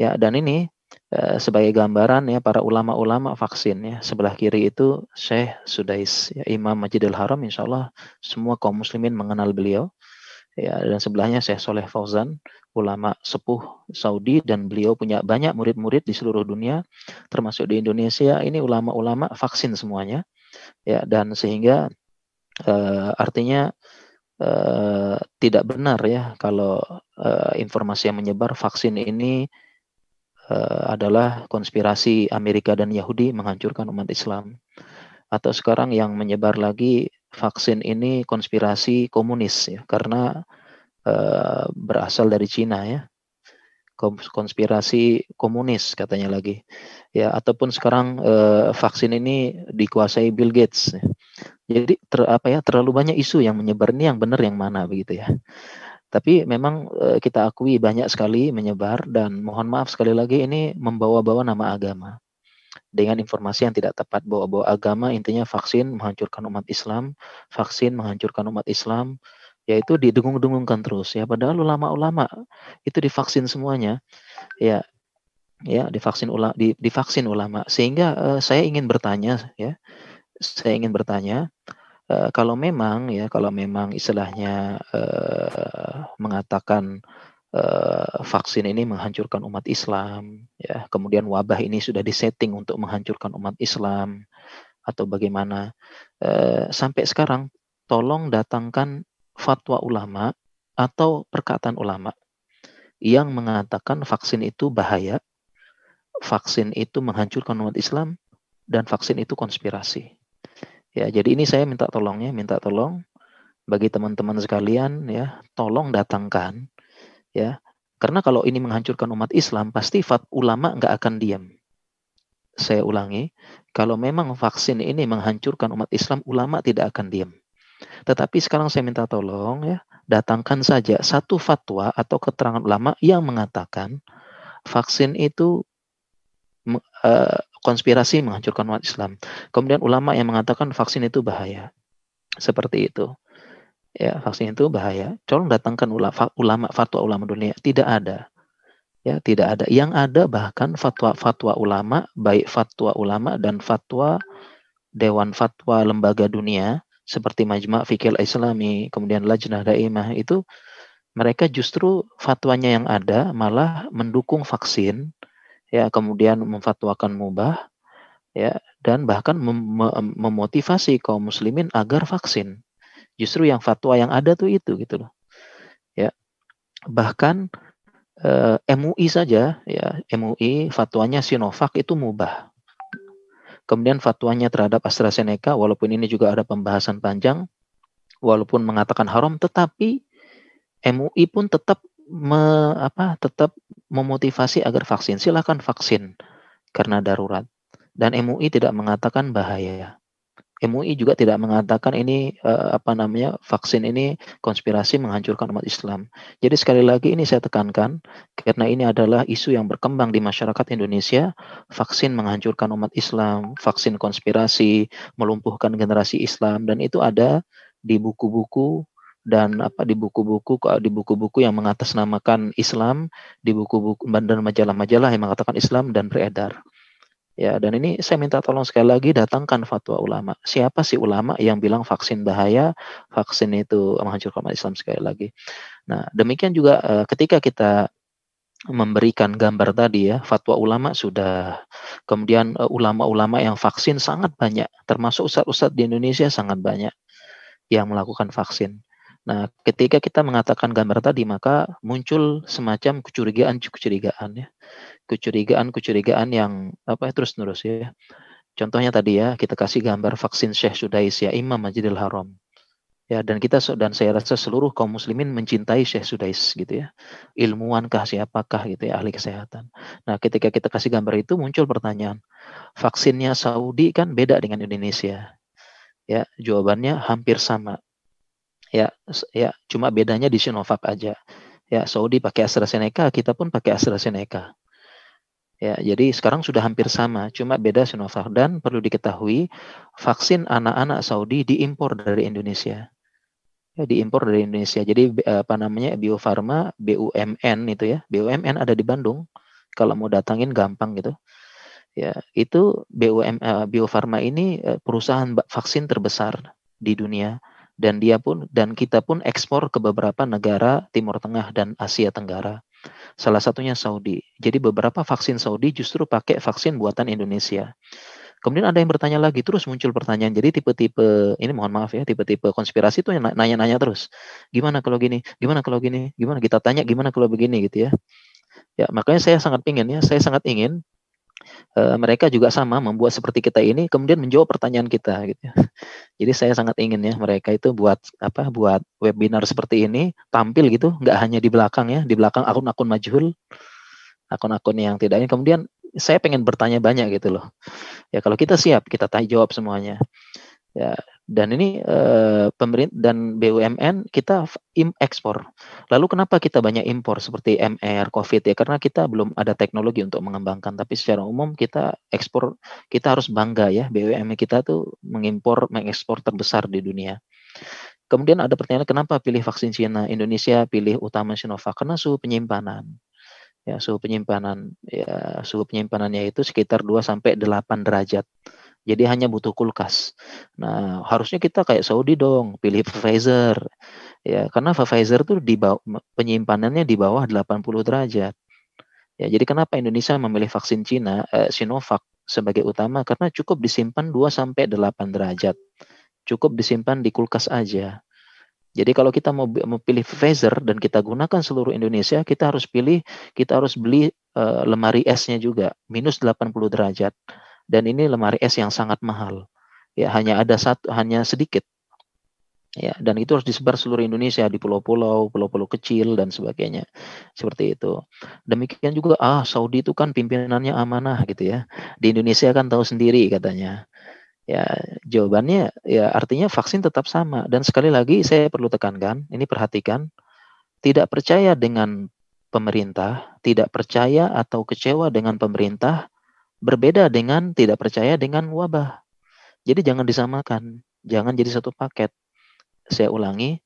Ya, dan ini eh, sebagai gambaran ya para ulama-ulama vaksin ya. Sebelah kiri itu Syekh Sudais, ya, Imam Majidil Haram insya Allah semua kaum muslimin mengenal beliau. Ya, dan sebelahnya Syekh Soleh Fauzan, ulama sepuh Saudi dan beliau punya banyak murid-murid di seluruh dunia termasuk di Indonesia. Ini ulama-ulama vaksin semuanya. Ya, dan sehingga eh, artinya Uh, tidak benar ya kalau uh, informasi yang menyebar vaksin ini Eh, adalah konspirasi Amerika dan Yahudi menghancurkan umat Islam. Atau sekarang yang menyebar lagi vaksin ini konspirasi komunis ya karena uh, berasal dari Cina ya. Konspirasi komunis katanya lagi. Ya ataupun sekarang uh, vaksin ini dikuasai Bill Gates. Ya. Jadi ter, apa ya terlalu banyak isu yang menyebar ini yang benar yang mana begitu ya. Tapi memang eh, kita akui banyak sekali menyebar dan mohon maaf sekali lagi ini membawa-bawa nama agama. Dengan informasi yang tidak tepat bahwa bawa agama intinya vaksin menghancurkan umat Islam, vaksin menghancurkan umat Islam yaitu didengung-dengungkan terus ya padahal ulama-ulama itu divaksin semuanya ya ya divaksin ulama di, divaksin ulama sehingga uh, saya ingin bertanya ya saya ingin bertanya Eh, kalau memang ya kalau memang istilahnya uh, mengatakan uh, vaksin ini menghancurkan umat Islam ya kemudian wabah ini sudah disetting untuk menghancurkan umat Islam atau bagaimana uh, sampai sekarang tolong datangkan fatwa ulama atau perkataan ulama yang mengatakan vaksin itu bahaya, vaksin itu menghancurkan umat Islam, dan vaksin itu konspirasi. Ya, jadi ini saya minta tolong ya, minta tolong bagi teman-teman sekalian ya, tolong datangkan ya. Karena kalau ini menghancurkan umat Islam, pasti fat ulama nggak akan diam. Saya ulangi, kalau memang vaksin ini menghancurkan umat Islam, ulama tidak akan diam. Tetapi sekarang saya minta tolong ya, datangkan saja satu fatwa atau keterangan ulama yang mengatakan vaksin itu Eh, konspirasi menghancurkan umat Islam. Kemudian ulama yang mengatakan vaksin itu bahaya. Seperti itu. Ya, vaksin itu bahaya. Tolong datangkan ulama, fatwa ulama dunia. Tidak ada. Ya, tidak ada. Yang ada bahkan fatwa-fatwa ulama, baik fatwa ulama dan fatwa dewan fatwa lembaga dunia seperti Majma' Fikil Islami, kemudian Lajnah Daimah itu mereka justru fatwanya yang ada malah mendukung vaksin ya kemudian memfatwakan mubah ya dan bahkan mem memotivasi kaum muslimin agar vaksin justru yang fatwa yang ada tuh itu gitu loh ya bahkan eh, MUI saja ya MUI fatwanya Sinovac itu mubah kemudian fatwanya terhadap AstraZeneca walaupun ini juga ada pembahasan panjang walaupun mengatakan haram tetapi MUI pun tetap me, apa tetap memotivasi agar vaksin. Silakan vaksin karena darurat. Dan MUI tidak mengatakan bahaya. MUI juga tidak mengatakan ini eh, apa namanya vaksin ini konspirasi menghancurkan umat Islam. Jadi sekali lagi ini saya tekankan karena ini adalah isu yang berkembang di masyarakat Indonesia, vaksin menghancurkan umat Islam, vaksin konspirasi melumpuhkan generasi Islam dan itu ada di buku-buku dan apa di buku-buku di buku-buku yang mengatasnamakan Islam di buku-buku dan majalah-majalah yang mengatakan Islam dan beredar. Ya, dan ini saya minta tolong sekali lagi datangkan fatwa ulama. Siapa sih ulama yang bilang vaksin bahaya, vaksin itu menghancurkan Islam sekali lagi. Nah, demikian juga eh, ketika kita memberikan gambar tadi ya, fatwa ulama sudah. Kemudian eh, ulama-ulama yang vaksin sangat banyak, termasuk ustadz-ustadz di Indonesia sangat banyak yang melakukan vaksin. Nah, ketika kita mengatakan gambar tadi, maka muncul semacam kecurigaan-kecurigaan ya. Kecurigaan-kecurigaan yang apa ya terus-menerus ya. Contohnya tadi ya, kita kasih gambar vaksin Syekh Sudais ya Imam Majidil Haram. Ya, dan kita dan saya rasa seluruh kaum muslimin mencintai Syekh Sudais gitu ya. Ilmuwan kah siapakah gitu ya, ahli kesehatan. Nah, ketika kita kasih gambar itu muncul pertanyaan, vaksinnya Saudi kan beda dengan Indonesia. Ya, jawabannya hampir sama ya ya cuma bedanya di Sinovac aja ya Saudi pakai AstraZeneca kita pun pakai AstraZeneca ya jadi sekarang sudah hampir sama cuma beda Sinovac dan perlu diketahui vaksin anak-anak Saudi diimpor dari Indonesia ya, diimpor dari Indonesia jadi apa namanya Bio Farma BUMN itu ya BUMN ada di Bandung kalau mau datangin gampang gitu ya itu BUM eh, Bio Farma ini eh, perusahaan vaksin terbesar di dunia dan dia pun dan kita pun ekspor ke beberapa negara Timur Tengah dan Asia Tenggara. Salah satunya Saudi. Jadi beberapa vaksin Saudi justru pakai vaksin buatan Indonesia. Kemudian ada yang bertanya lagi, terus muncul pertanyaan. Jadi tipe-tipe ini mohon maaf ya, tipe-tipe konspirasi itu nanya-nanya terus. Gimana kalau gini? Gimana kalau gini? Gimana kita tanya gimana kalau begini gitu ya. Ya, makanya saya sangat ingin ya, saya sangat ingin e, mereka juga sama membuat seperti kita ini kemudian menjawab pertanyaan kita gitu. Ya. Jadi saya sangat ingin ya mereka itu buat apa buat webinar seperti ini tampil gitu nggak hanya di belakang ya di belakang akun-akun majhul akun-akun yang tidak ini kemudian saya pengen bertanya banyak gitu loh. Ya kalau kita siap kita tanya jawab semuanya. Ya dan ini eh, pemerintah dan BUMN kita ekspor. Lalu kenapa kita banyak impor seperti MR, COVID ya? Karena kita belum ada teknologi untuk mengembangkan. Tapi secara umum kita ekspor, kita harus bangga ya BUMN kita tuh mengimpor, mengekspor terbesar di dunia. Kemudian ada pertanyaan kenapa pilih vaksin Cina, Indonesia pilih utama Sinovac karena suhu penyimpanan. Ya, suhu penyimpanan ya suhu penyimpanannya itu sekitar 2 sampai 8 derajat. Jadi hanya butuh kulkas. Nah, harusnya kita kayak Saudi dong, pilih Pfizer. Ya, karena Pfizer tuh di bawah, penyimpanannya di bawah 80 derajat. Ya, jadi kenapa Indonesia memilih vaksin Cina eh, Sinovac sebagai utama karena cukup disimpan 2 sampai 8 derajat. Cukup disimpan di kulkas aja. Jadi kalau kita mau memilih Pfizer dan kita gunakan seluruh Indonesia, kita harus pilih, kita harus beli uh, lemari esnya juga minus 80 derajat dan ini lemari es yang sangat mahal. Ya, hanya ada satu, hanya sedikit. Ya, dan itu harus disebar seluruh Indonesia di pulau-pulau, pulau-pulau kecil dan sebagainya. Seperti itu. Demikian juga ah Saudi itu kan pimpinannya amanah gitu ya. Di Indonesia kan tahu sendiri katanya. Ya, jawabannya ya artinya vaksin tetap sama dan sekali lagi saya perlu tekankan, ini perhatikan tidak percaya dengan pemerintah, tidak percaya atau kecewa dengan pemerintah Berbeda dengan tidak percaya dengan wabah. Jadi jangan disamakan, jangan jadi satu paket. Saya ulangi,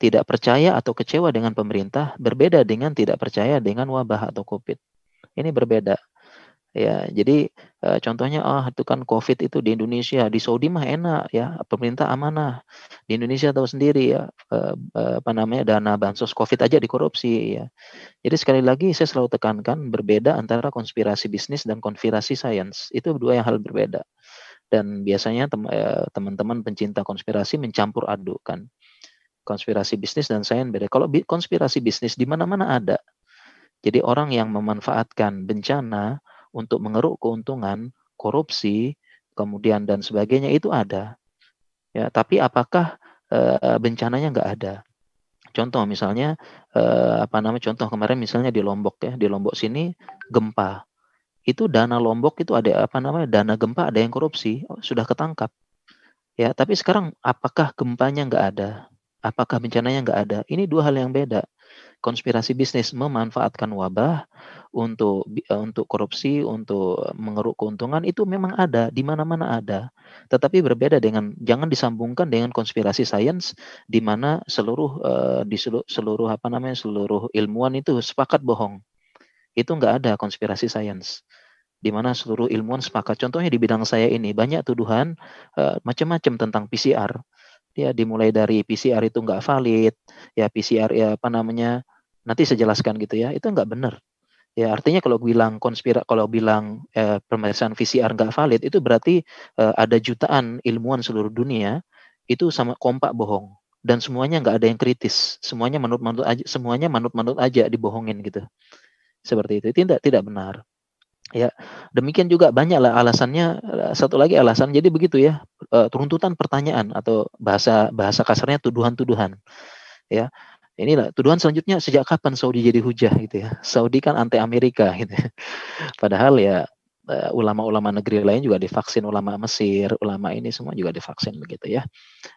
tidak percaya atau kecewa dengan pemerintah berbeda dengan tidak percaya dengan wabah atau Covid. Ini berbeda. Ya, jadi Eh, contohnya ah itu kan Covid itu di Indonesia, di Saudi mah enak ya, pemerintah amanah. Di Indonesia tahu sendiri ya eh, eh, apa namanya dana bansos Covid aja dikorupsi ya. Jadi sekali lagi saya selalu tekankan berbeda antara konspirasi bisnis dan konspirasi sains. Itu dua yang hal berbeda. Dan biasanya teman-teman pencinta konspirasi mencampur aduk kan konspirasi bisnis dan sains beda. Kalau konspirasi bisnis di mana-mana ada. Jadi orang yang memanfaatkan bencana untuk mengeruk keuntungan, korupsi, kemudian dan sebagainya itu ada. Ya, tapi apakah e, bencananya nggak ada? Contoh misalnya e, apa namanya? Contoh kemarin misalnya di Lombok ya, di Lombok sini gempa. Itu dana Lombok itu ada apa namanya? Dana gempa ada yang korupsi, oh, sudah ketangkap. Ya, tapi sekarang apakah gempanya nggak ada? Apakah bencananya nggak ada? Ini dua hal yang beda konspirasi bisnis memanfaatkan wabah untuk eh, untuk korupsi, untuk mengeruk keuntungan itu memang ada di mana-mana ada. Tetapi berbeda dengan jangan disambungkan dengan konspirasi sains di mana seluruh eh, di seluruh, seluruh apa namanya seluruh ilmuwan itu sepakat bohong. Itu enggak ada konspirasi sains di mana seluruh ilmuwan sepakat. Contohnya di bidang saya ini banyak tuduhan eh, macam-macam tentang PCR ya dimulai dari PCR itu nggak valid ya PCR ya apa namanya nanti saya jelaskan gitu ya itu nggak benar ya artinya kalau bilang konspira kalau bilang eh, pemeriksaan PCR nggak valid itu berarti eh, ada jutaan ilmuwan seluruh dunia itu sama kompak bohong dan semuanya nggak ada yang kritis semuanya manut-manut aja semuanya manut-manut aja dibohongin gitu seperti itu tidak tidak benar ya demikian juga banyaklah alasannya eh, satu lagi alasan jadi begitu ya uh, eh, runtutan pertanyaan atau bahasa bahasa kasarnya tuduhan-tuduhan. Ya. Inilah tuduhan selanjutnya sejak kapan Saudi jadi hujah gitu ya. Saudi kan anti Amerika gitu. Padahal ya eh, ulama-ulama negeri lain juga divaksin, ulama Mesir, ulama ini semua juga divaksin begitu ya.